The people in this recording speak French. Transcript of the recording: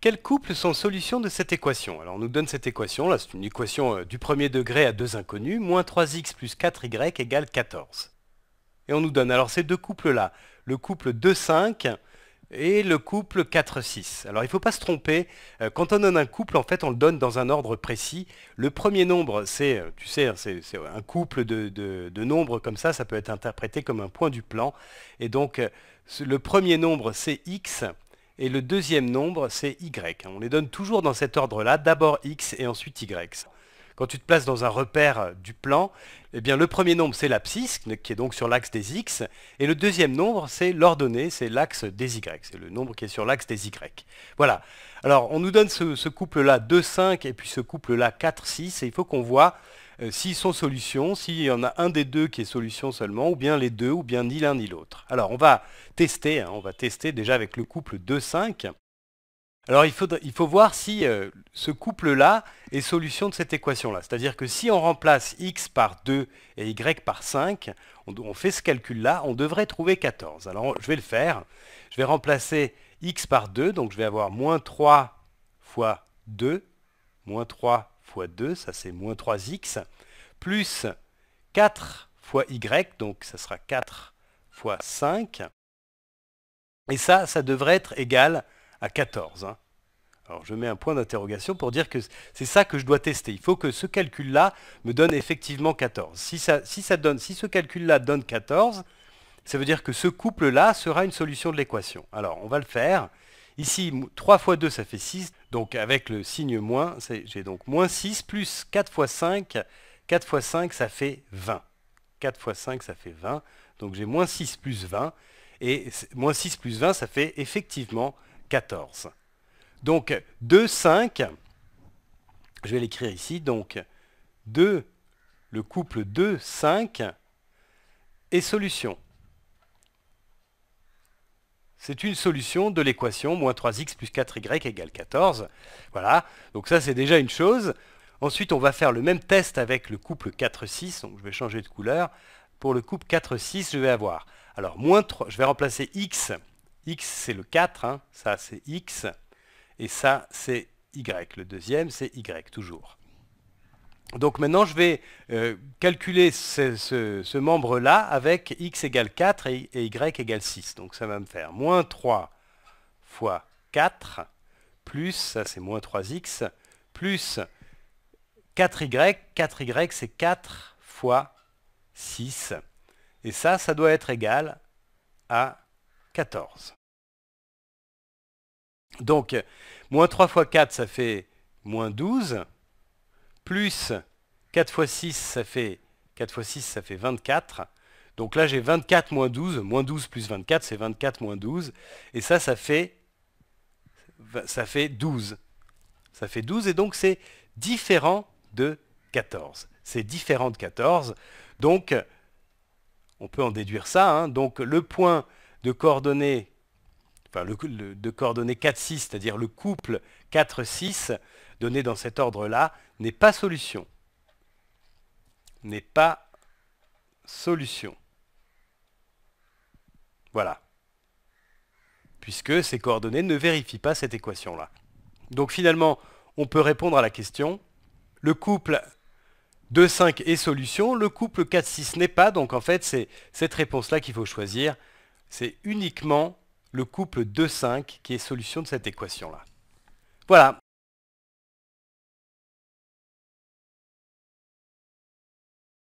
Quels couples sont solutions de cette équation Alors on nous donne cette équation, là c'est une équation euh, du premier degré à deux inconnus, moins 3x plus 4y égale 14. Et on nous donne alors ces deux couples-là, le couple 2,5 et le couple 4,6. Alors il ne faut pas se tromper, euh, quand on donne un couple, en fait on le donne dans un ordre précis. Le premier nombre, c'est, euh, tu sais, hein, c'est un couple de, de nombres comme ça, ça peut être interprété comme un point du plan. Et donc le premier nombre c'est x, et le deuxième nombre, c'est Y. On les donne toujours dans cet ordre-là, d'abord X et ensuite Y. Quand tu te places dans un repère du plan, eh bien, le premier nombre, c'est l'abscisse, qui est donc sur l'axe des X, et le deuxième nombre, c'est l'ordonnée, c'est l'axe des Y, c'est le nombre qui est sur l'axe des Y. Voilà. Alors, on nous donne ce, ce couple-là 2, 5, et puis ce couple-là 4, 6, et il faut qu'on voit euh, s'ils sont solutions, s'il y en a un des deux qui est solution seulement, ou bien les deux, ou bien ni l'un ni l'autre. Alors on va tester, hein, on va tester déjà avec le couple 2-5. Alors il, faut voir si euh, ce couple-là est solution de cette équation-là. C'est-à-dire que si on remplace x par 2 et y par 5, on, on fait ce calcul-là, on devrait trouver 14. Alors je vais le faire. Je vais remplacer x par 2, donc je vais avoir moins 3 fois 2, moins 3 fois 2, ça c'est moins 3x, plus 4 fois y, donc ça sera 4 fois 5. Et ça, ça devrait être égal à 14. Hein. Alors je mets un point d'interrogation pour dire que c'est ça que je dois tester. Il faut que ce calcul-là me donne effectivement 14. Si, ça, donne, si ce calcul-là donne 14, ça veut dire que ce couple-là sera une solution de l'équation. Alors on va le faire. Ici, 3 fois 2, ça fait 6. Donc avec le signe moins, j'ai donc moins 6 plus 4 fois 5. 4 fois 5, ça fait 20. 4 fois 5, ça fait 20. Donc j'ai moins 6 plus 20. Et moins 6 plus 20, ça fait effectivement 14. Donc 2, 5, je vais l'écrire ici. Donc 2, le couple 2, 5 est solution c'est une solution de l'équation moins 3x plus 4y égale 14. Voilà, donc ça c'est déjà une chose. Ensuite, on va faire le même test avec le couple 4-6, donc je vais changer de couleur. Pour le couple 4-6, je vais avoir, alors moins 3, je vais remplacer x, x c'est le 4, hein. ça c'est x, et ça c'est y, le deuxième c'est y toujours. Donc maintenant, je vais euh, calculer ce, membre-là avec x égale 4 et, et, y égale 6. Donc ça va me faire moins 3 fois 4, plus, ça c'est moins 3x, plus 4y. 4y, c'est 4 fois 6. Et ça, ça doit être égal à 14. Donc, moins 3 fois 4, ça fait moins 12 plus 4 fois 6, ça fait 4 fois 6, ça fait 24. Donc là, j'ai 24 moins 12. Moins 12 plus 24, c'est 24 moins 12. Et ça, ça fait, ça fait 12. Ça fait 12 et donc c'est différent de 14. C'est différent de 14. Donc, on peut en déduire ça. Hein. Donc le point de coordonnées enfin, le, de coordonnées 4-6, c'est-à-dire le couple 4-6 donné dans cet ordre-là, n'est pas solution. N'est pas solution. Voilà. Puisque ces coordonnées ne vérifient pas cette équation-là. Donc finalement, on peut répondre à la question, le couple 2, 5 est solution, le couple 4, 6 n'est pas, donc en fait c'est cette réponse-là qu'il faut choisir, c'est uniquement le couple 2,5 qui est solution de cette équation-là. Voilà,